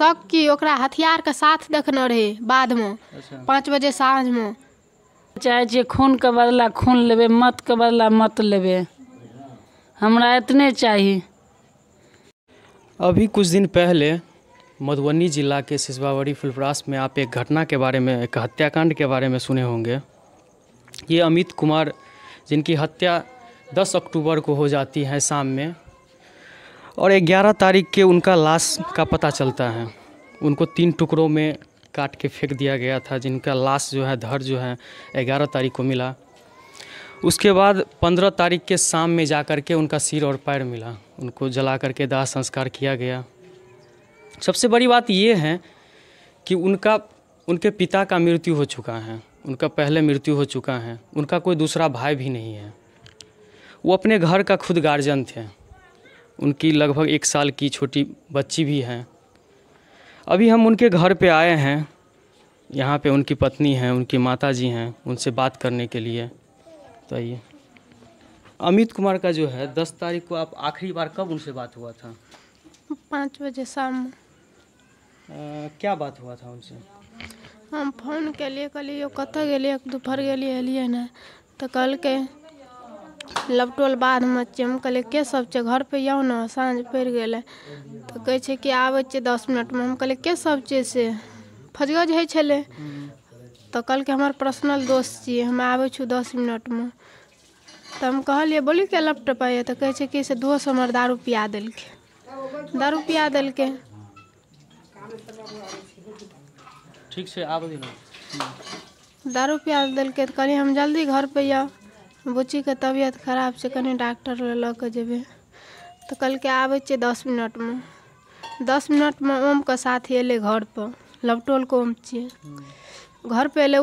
सब की ओकरा के साथ देखने बाद में अच्छा। पाँच बजे साँझ में चाहै खून के बदला खून मत के बदला मत लेबे हमरा इतने चाहिए अभी कुछ दिन पहले मधुबनी जिला के सिसवावड़ी फुलपरास में आप एक घटना के बारे में एक हत्याकांड के बारे में सुने होंगे ये अमित कुमार जिनकी हत्या 10 अक्टूबर को हो जाती है शाम में और 11 तारीख के उनका लाश का पता चलता है उनको तीन टुकड़ों में काट के फेंक दिया गया था जिनका लाश जो है धर जो है 11 तारीख को मिला उसके बाद 15 तारीख के शाम में जा कर के उनका सिर और पैर मिला उनको जला करके दाह संस्कार किया गया सबसे बड़ी बात ये है कि उनका उनके पिता का मृत्यु हो चुका है उनका पहले मृत्यु हो चुका है उनका कोई दूसरा भाई भी नहीं है वो अपने घर का खुद गार्जियन थे उनकी लगभग एक साल की छोटी बच्ची भी हैं अभी हम उनके घर पे आए हैं यहाँ पे उनकी पत्नी हैं उनकी माता जी हैं उनसे बात करने के लिए तो आइए अमित कुमार का जो है दस तारीख को आप आखिरी बार कब उनसे बात हुआ था पाँच बजे शाम क्या बात हुआ था उनसे हम फोन के लिए कलिए कतः गलिए दोपहर गलिए अलिए ना तो कल के लपटोल बाद में हम कहलियै के सब घर पे आओ ना साँझ पड़ गए तो कहे कि आबै छियै दस में हम कहलियै के सब छै से फजगज होइ तो कल के हमार पर्सनल दोस्त छे हम आबै छौ दस में तो हम कहलियै बोलू के लपट पाइए तो कहे कि से दोस्त हमर दारू पिया देलकै दारू पिया देलकै ठीक से आब दारू पिया देलकै तऽ कहलियै हम जल्दी घर पे आओ के तबियत खराब से कहीं डॉक्टर लग लऽ के जेबै तऽ कहलकै आबै छियै दस मिनट दस ओम के साथ घर पर लपटोल के ओम छियै घर पर एल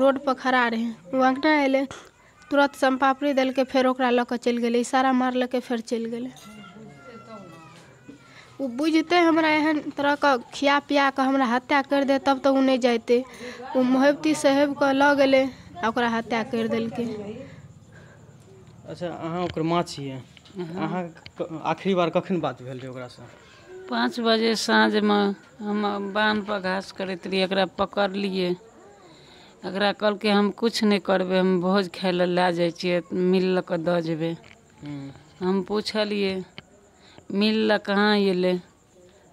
रोड पर खड़ा रहे ओ अङ्गना तुरंत तुरन्त सम्पापड़ी देलकै फेर ओकरा लऽ कऽ चलि गेलै इशारा मारलकै फिर चलि गए उ बुझते हमरा एहन तरह का खिया पिया के हमरा हत्या कर दे तब तो उ नहीं जाते ओ मोहब्बती साहेबके लऽ गेलै ओकरा हत्या कर दिल्क अच्छा अहाँ माँ छे अहाँ आखिरी बार कखन बात भेल रहै ओकरासँ पाँच बजे साँझ में हम बांध पर घास करैत रहियै एकरा पकड़लियै कल के हम कुछ नहीं करबे हम भोज खाए ला लए जाइ मिल लक कऽ दऽ हम्म। हम पूछलिए मिल लऽ कहाँ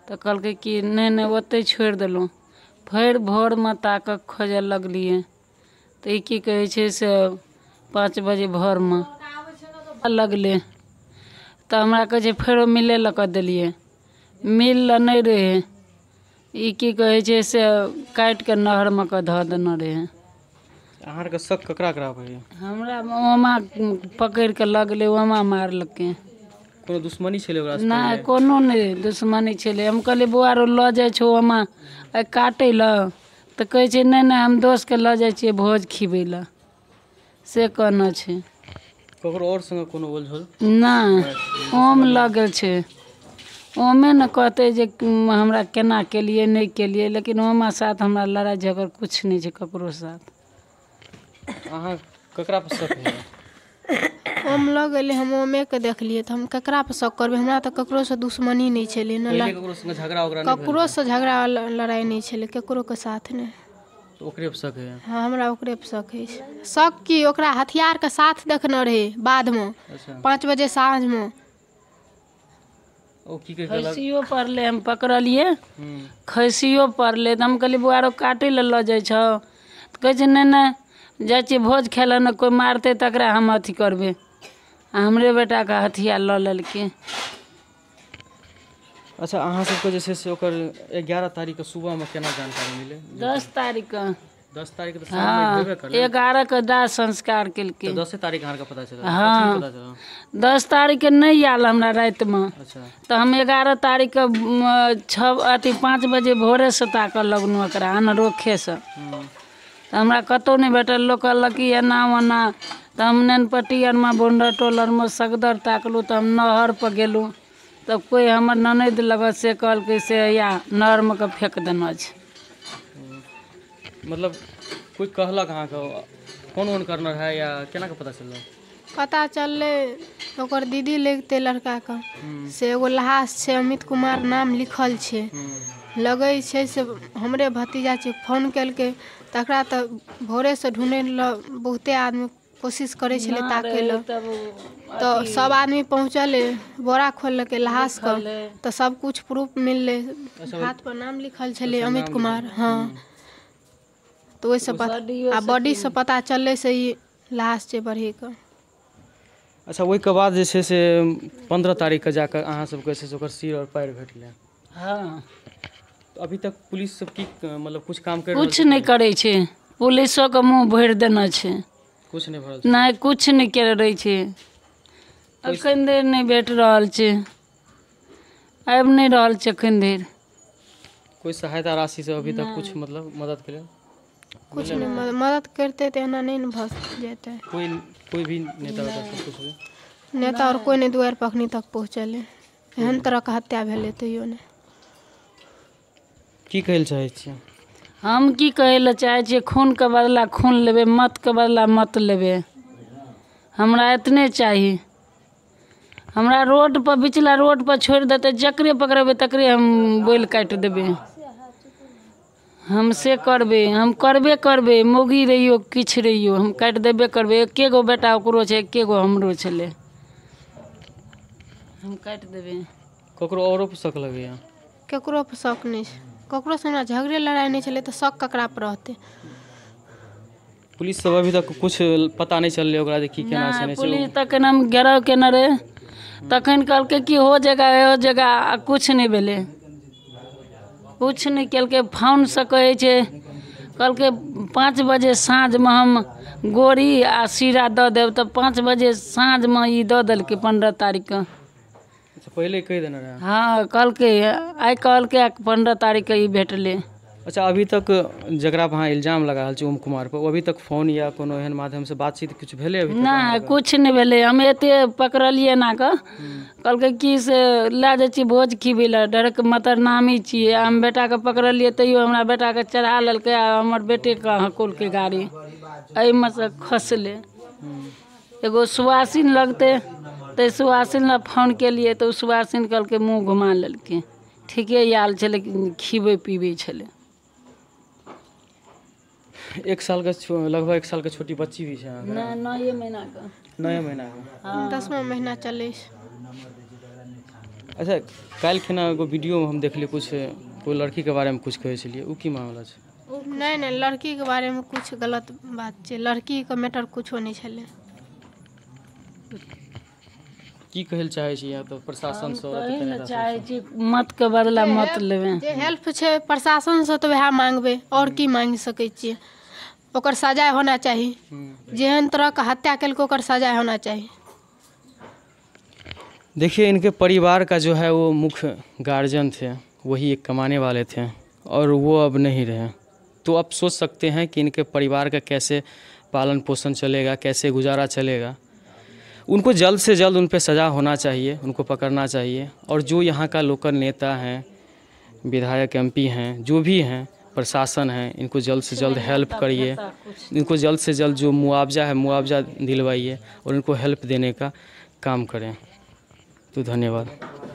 तो कल के कि नहीं नहीं ओत छोड़ देलहुँ फेर भोर में ताक खोज लगलिए तो की कहै से पाँच बजे भोर में लगल तऽ हमरा कहै छै फेरो मिले लए कऽ देलियै मिल ल नहीं रहे ई की कहै छै से काटि कऽ नहरमे कऽ धऽ देने रहे अहाँ आरके शक ककरा ककरा होइए हमरा ओमा ओमा कोनो दुश्मनी छलै ओकरा कोनो दुश्मनी हम कल बुआ रो ल जाइ छौ ओमा आइ काटै ल तो कहे छै नहि हम दोस्तके लऽ जाइ छियै भोज खिबै ल से कहना ककरो और संग कोनो बोल झोल ना ओम लागल छे ओमे न कहते जे हमरा केना के लिए केलियै के लिए लेकिन ओमा साथ हमरा लड़ाई झगड़ कुछ नहि छे ककरो साथ आहा ककरा पर सब हम लग गेलै हम ओमे के देख लिए त हम ककरा पर शक करबे हमरा त ककरो से दुश्मनी छले न ककरो से झगड़ा ककरो से झगड़ा लड़ाई लड़ाइ छले ककरो के साथ नहि तऽ ओकरे पर शक है हँ हमरा ओकरे पर शक अछि शक की ओकरा हथियारके साथ देखने रहै बादमे अच्छा पाँच बजे साँझमे में खसियो पड़ल हम पकड़लियै हम्म। खसियो पड़ल तऽ हम कहलियै बौआ काटै लए लऽ जाइ छौ तऽ कहै छै नहि नहि जाइ छियै भोज खाय लए कोइ मारतै तकरा हम अथी करबै आ बेटा के हथियार लऽ लेलकै अच्छा अहाँ सबके जे से ओकर एगारह तारीखके सुबहमे केना जानकारी मिलै दस तारीखके दस तारीख तऽ हाँ एगारह के दाह संस्कार केलकै दसे तारीख अहाँके पता चलल हाँ दस तारीखके नहि आयल हमरा रातिमे अच्छा। तऽ हम एगारह तारीखके छओ अथी पाँच बजे भोरेसँ ताकऽ लगलहुँ एकरा अनरोखेसँ तऽ हमरा कतहु नहीं भेटल लोग कहलक एना ओना तऽ हम नैनपट्टी आरमे बोंडर टोल में सगदर ताकलहुँ तऽ हम नहरपर गेलहुँ तब कोई हमार ननद लग से कहलकै से या नरमके फेक देने छै मतलब कोई कहलक अहाँके कोन ओन करना है या केना कऽ पता चल पता चल तो दीदी लगते लड़का का हम्म। से एगो लहास छै अमित कुमार नाम लिखल छै हम्म। लगे छै से हमरे भतीजा छै फोन केलकै तकरा तऽ भोरे से लए बहुते आदमी कोशिश करे छलै ताकै लए तो सब आदमी पहुँचल बोरा खोल के लहास कर तो सब कुछ प्रूफ मिलले अच्छा, हाथ पर नाम लिखल छे अमित कुमार हाँ हम्म। तो वैसे पता बॉडी से पता चल से ही लहास छै बढ़े के अच्छा वही के बाद जे छै से पन्द्रह तारीखके जाकऽ अहाँ सबके से छै से ओकर सिर आओर पाएर भेटलै हँ अभी तक पुलिस सब की मतलब कुछ काम कर कुछ नहीं करे छे पुलिसो के मुंह भर देना छे कुछ नहीं भर नहीं कुछ नहीं कर रही छे अखन देर नहीं बैठ रहा अब नहीं रहा अखन देर कोई सहायता राशि से अभी तक कुछ मतलब मदद के लिए कुछ नहीं मदद, करते तो एना नहीं भस जाते कोई कोई भी नेता से कुछ नेता और कोई नहीं द्वार पर तक पहुँचल एहन तरह के हत्या भेल तैयो ने की कहल चाहे छे हम की कहै चाहे छे खून के बदला खून लेबे मत के बदला मत लेबे हमरा इतने चाहिए हमरा रोड पर बिचला रोड पर छोड़ देते जकरे पकड़ेबै तकरे हम बोल काट देबे हम से करबे हम करबे करबे मोगी रहियो किछ रहियो हम काट देबे करबे एक गो बेटा ओकरो छे एक गो हमरो छले हम काट देबे ककरो औरो पर शक लगैए ककरो पर शक नहि छै ककरोसँ हमरा झगड़े लड़ाई नै छले त शक ककरा पर रहते पुलिस सब अभी तक कुछ पता नहीं चल रहा ओकरा की केना छै पुलिस तक नाम घेराव केने रहे तखन के कि हो जगह हो जगह कुछ नहीं नहि भेलै किछु नहि केलकै फोनसँ कहै कल के पाँच बजे साँझ में हम गोरी आ सीरा दे देब तो पाँच बजे दल के पंद्रह तारीख का पहले कह देना हाँ कल के आई कल के पंद्रह तारीख ई अच्छा, भेटले अच्छा अभी तक जकरा वहाँ इल्जाम लगा रहल ओम कुमार पर अभी तक फोन या कोनो एहन माध्यम से बातचीत कुछ भेले अभी ना कुछ नहीं भेले हम एत पकड़लिए ना का कल के कि से ला जाइ छियै भोज खिबै लए डायरेक्ट मतर नामी छी हम बेटा के पकड़लिए तैयो हमरा के चढ़ा लेलकै आ हमर बेटेके के गाड़ी एहिमे से खसलै एगो सुहासिन लगते ते सुहासिन ला फोन के लिए तो सुहासिन कल के मुँह घुमा लेलकै ठीके आयल छलै खीबे पीबे छलै एक साल का लगभग एक साल का छोटी बच्ची भी है नौ महीना का नौ महीना का हाँ। दसवा महीना चलिस अच्छा काल्हि खिना एगो वीडियोमे हम देखलियै लड़की के बारे में कुछ कहे छलियै ओ की मामला नहीं लड़की के बारे में कुछ गलत बात लड़की का मैटर कुछ नहीं छलै की कहल चाहे छी या तो प्रशासन से कहै कहल चाहे छी मत के बदला मत लेबे जे हेल्प छे प्रशासन से तो वह मांगबे और की मांग सके छी ओकर सजा होना चाहिए हम्म, जेहन तरह के हत्या कल ओकर सजा होना चाहिए देखिए इनके परिवार का जो है वो मुख्य गार्जियन थे वही एक कमाने वाले थे और वो अब नहीं रहे तो आप सोच सकते हैं कि इनके परिवार का कैसे पालन पोषण चलेगा कैसे गुजारा चलेगा उनको जल्द से जल्द उन पर सज़ा होना चाहिए उनको पकड़ना चाहिए और जो यहाँ का लोकल नेता हैं विधायक एम हैं जो भी हैं प्रशासन है इनको जल्द से जल्द हेल्प करिए इनको जल्द से जल्द जो मुआवजा है मुआवजा दिलवाइए और इनको हेल्प देने का काम करें तो धन्यवाद